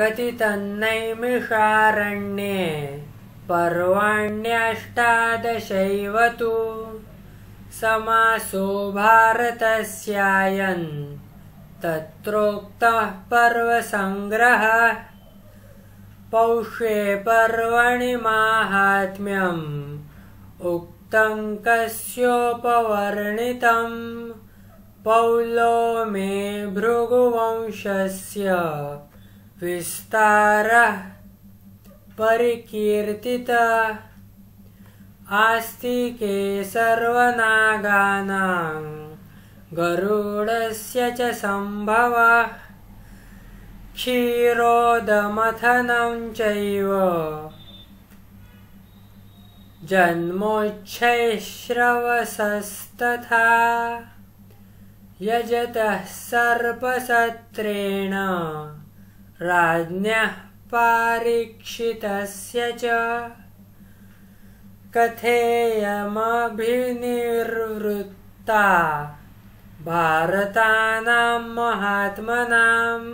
कति पर्वाण्यष्टादशैव तु समासो भारतस्यायन् तत्रोक्तः पर्वसङ्ग्रहः पौष्ये पर्वणि पर्वणिमाहात्म्यम् उक्तम् कस्योपवर्णितम् पौलो मे भृगुवंशस्य विस्तार परिकीर्तित आस्तिके सर्वनागानां गरुडस्य च सम्भवः क्षीरोदमथनं चैव जन्मोच्छैश्रवसस्तथा यजतः सर्पसत्रेण राज्ञः परीक्षितस्य च कथेयमभिनिर्वृत्ता भारतानां महात्मनाम्